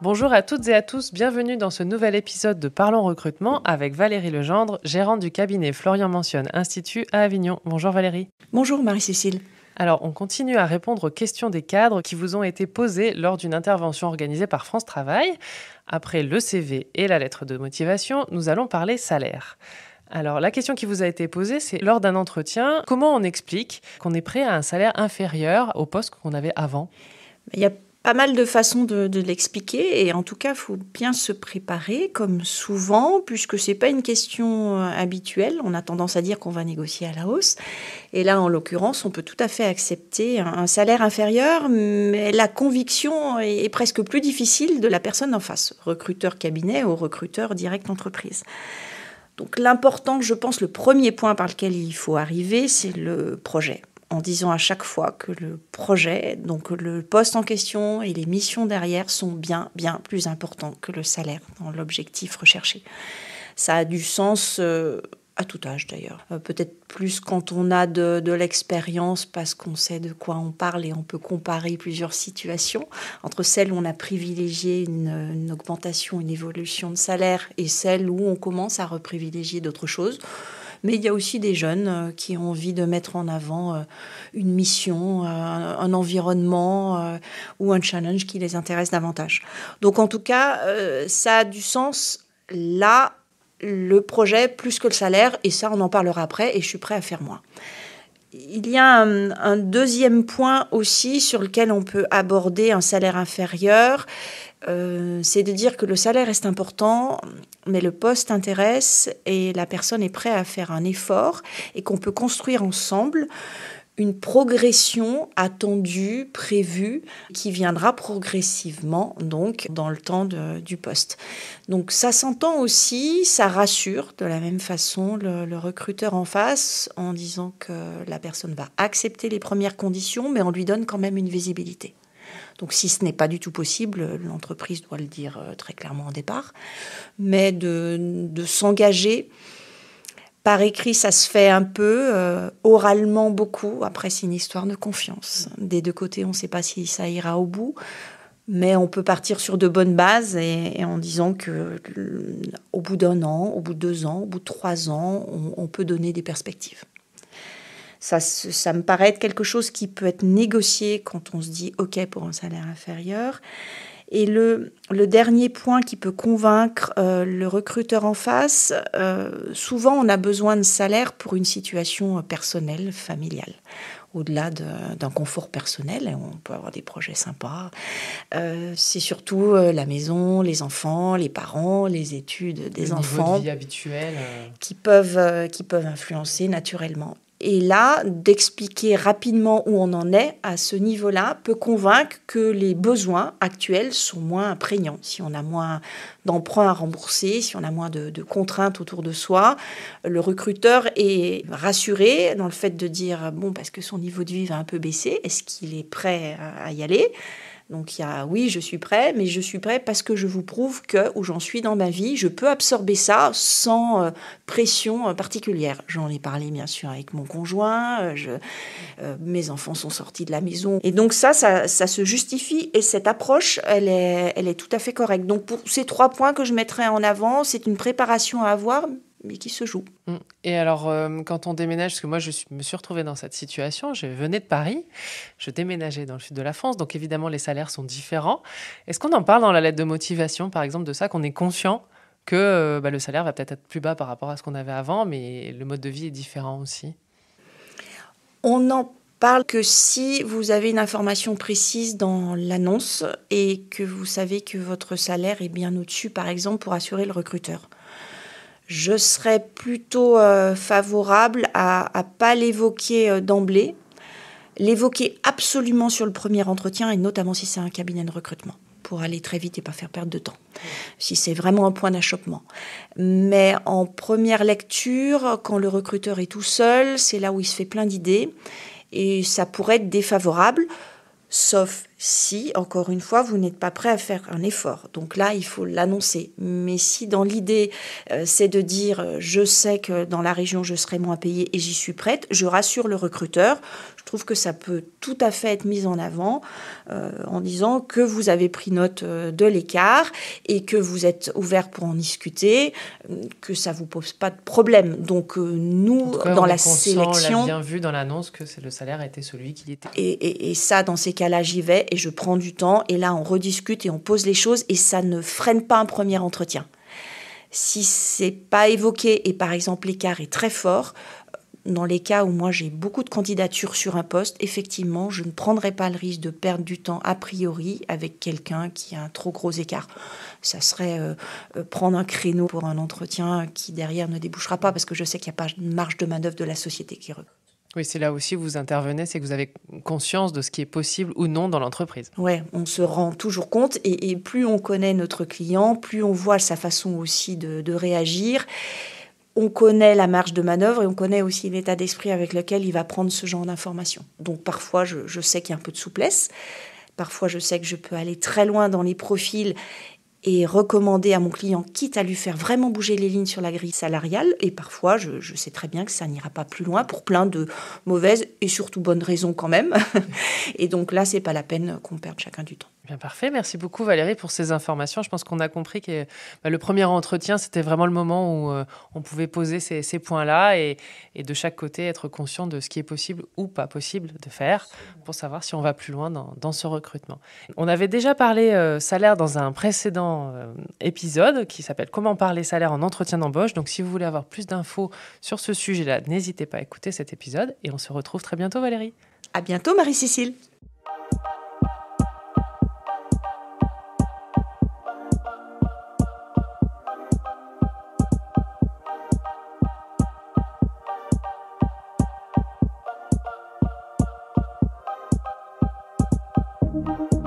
Bonjour à toutes et à tous, bienvenue dans ce nouvel épisode de Parlons Recrutement avec Valérie Legendre, gérante du cabinet Florian Mentionne Institut à Avignon. Bonjour Valérie. Bonjour Marie-Cécile. Alors, on continue à répondre aux questions des cadres qui vous ont été posées lors d'une intervention organisée par France Travail. Après le CV et la lettre de motivation, nous allons parler salaire. Alors, la question qui vous a été posée, c'est lors d'un entretien, comment on explique qu'on est prêt à un salaire inférieur au poste qu'on avait avant pas mal de façons de, l'expliquer et en tout cas, faut bien se préparer, comme souvent, puisque c'est pas une question euh, habituelle. On a tendance à dire qu'on va négocier à la hausse. Et là, en l'occurrence, on peut tout à fait accepter un, salaire inférieur, mais la conviction est, est presque plus difficile de la personne en face, recruteur cabinet ou recruteur direct entreprise. Donc l'important, je pense, le premier point par lequel il faut arriver, c'est le projet en disant à chaque fois que le projet, donc le poste en question et les missions derrière sont bien, bien plus importants que le salaire dans l'objectif recherché. Ça a du sens euh, à tout âge d'ailleurs. Euh, peut-être plus quand on a de, l'expérience parce qu'on sait de quoi on parle et on peut comparer plusieurs situations entre celles où on a privilégié une, une augmentation, une évolution de salaire et celles où on commence à reprivilégier d'autres choses. Mais il y a aussi des jeunes euh, qui ont envie de mettre en avant euh, une mission, euh, un, environnement ou un challenge qui les intéresse davantage. Donc en tout cas, ça a du sens là, le projet plus que le salaire, et ça on en parlera après, et je suis prêt à faire moins. Il y a un, un, deuxième point aussi sur lequel on peut aborder un salaire inférieur, euh, c'est de dire que le salaire reste important, mais le poste intéresse et la personne est prête à faire un effort et qu'on peut construire ensemble une progression attendue, prévue, qui viendra progressivement, donc, dans le temps du poste. Donc, ça s'entend aussi, ça rassure de la même façon le, recruteur en face en disant que la personne va accepter les premières conditions, mais on lui donne quand même une visibilité. Donc si ce n'est pas du tout possible, l'entreprise doit le dire euh, très clairement au départ. Mais de, s'engager, par écrit, ça se fait un peu, euh, oralement beaucoup. Après, c'est une histoire de confiance. Des deux côtés, on ne sait pas si ça ira au bout. Mais on peut partir sur de bonnes bases et, en disant que euh, au bout d'un an, au bout de deux ans, au bout de trois ans, on peut donner des perspectives. Ça, me paraît être quelque chose qui peut être négocié quand on se dit OK pour un salaire inférieur. Et le, dernier point qui peut convaincre euh, le recruteur en face, euh, souvent on a besoin de salaire pour une situation personnelle, familiale au-delà d'un confort personnel. Hein, on peut avoir des projets sympas. Euh, c'est surtout la maison, les enfants, les parents, les études des enfants de vie qui peuvent qui peuvent influencer naturellement. Et là, d'expliquer rapidement où on en est à ce niveau-là peut convaincre que les besoins actuels sont moins imprégnants. Si on a moins d'emprunts à rembourser, si on a moins de, de, contraintes autour de soi, le recruteur est rassuré dans le fait de dire, bon, parce que son niveau de vie va un peu baisser, est-ce qu'il est prêt à y aller donc il y a oui, je suis prêt, mais je suis prêt parce que je vous prouve que où j'en suis dans ma vie, je peux absorber ça sans euh, pression euh, particulière. J'en ai parlé bien sûr avec mon conjoint, euh, mes enfants sont sortis de la maison. Et donc ça, ça, se justifie et cette approche, elle est, elle est tout à fait correcte. Donc pour ces trois points que je mettrai en avant, c'est une préparation à avoir, qui se joue. Mm. Et alors, euh, quand on déménage, parce que moi, je me suis retrouvée dans cette situation, je venais de Paris, je déménageais dans le sud de la France, donc évidemment, les salaires sont différents. Est-ce qu'on en parle dans la lettre de motivation, par exemple, de ça, qu'on est conscient que euh, bah, le salaire va peut-être être plus bas par rapport à ce qu'on avait avant, mais le mode de vie est différent aussi On en parle que si vous avez une information précise dans l'annonce et que vous savez que votre salaire est bien au-dessus, par exemple, pour assurer le recruteur je serais plutôt euh, favorable à ne pas l'évoquer euh, d'emblée, l'évoquer absolument sur le premier entretien, et notamment si c'est un cabinet de recrutement, pour aller très vite et pas faire perdre de temps, si c'est vraiment un point d'achoppement. Mais en première lecture, quand le recruteur est tout seul, c'est là où il se fait plein d'idées, et ça pourrait être défavorable, sauf si, encore une fois, vous n'êtes pas prêt à faire un effort. Donc là, il faut l'annoncer. Mais si dans l'idée, euh, c'est de dire, euh, je sais que dans la région, je serai moins payé et j'y suis prête, je rassure le recruteur. Je trouve que ça peut tout à fait être mis en avant euh, en disant que vous avez pris note de l'écart et que vous êtes ouvert pour en discuter, que ça vous pose pas de problème. Donc nous, dans la sélection... On l'a bien vu dans l'annonce que le salaire était celui qu'il était. et ça, dans ces cas-là, j'y vais et je prends du temps et là on rediscute et on pose les choses et ça ne freine pas un premier entretien. Si c'est pas évoqué et par exemple l'écart est très fort, euh, dans les cas où moi j'ai beaucoup de candidatures sur un poste, effectivement, je ne prendrai pas le risque de perdre du temps a priori avec quelqu'un qui a un trop gros écart. Ça serait euh, euh, prendre un créneau pour un entretien qui derrière ne débouchera pas parce que je sais qu'il n'y a pas de marge de manœuvre de la société qui recrute. Oui, c'est là aussi où vous intervenez, c'est que vous avez conscience de ce qui est possible ou non dans l'entreprise. Oui, on se rend toujours compte et, plus on connaît notre client, plus on voit sa façon aussi de, réagir. On connaît la marge de manœuvre et on connaît aussi l'état d'esprit avec lequel il va prendre ce genre d'informations. Donc parfois, je, je sais qu'il y a un peu de souplesse. Parfois, je sais que je peux aller très loin dans les profils et recommander à mon client, quitte à lui faire vraiment bouger les lignes sur la grille salariale. Et parfois, je, sais très bien que ça n'ira pas plus loin pour plein de mauvaises et surtout bonnes raisons quand même. et donc là, c'est pas la peine qu'on perde chacun du temps. Bien parfait. Merci beaucoup Valérie pour ces informations. Je pense qu'on a compris que bah, le premier entretien, c'était vraiment le moment où euh, on pouvait poser ces, points-là et, de chaque côté être conscient de ce qui est possible ou pas possible de faire pour savoir si on va plus loin dans, ce recrutement. On avait déjà parlé euh, salaire dans un précédent euh, épisode qui s'appelle Comment parler salaire en entretien d'embauche. Donc si vous voulez avoir plus d'infos sur ce sujet-là, n'hésitez pas à écouter cet épisode et on se retrouve très bientôt Valérie. À bientôt Marie-Cécile. Thank you.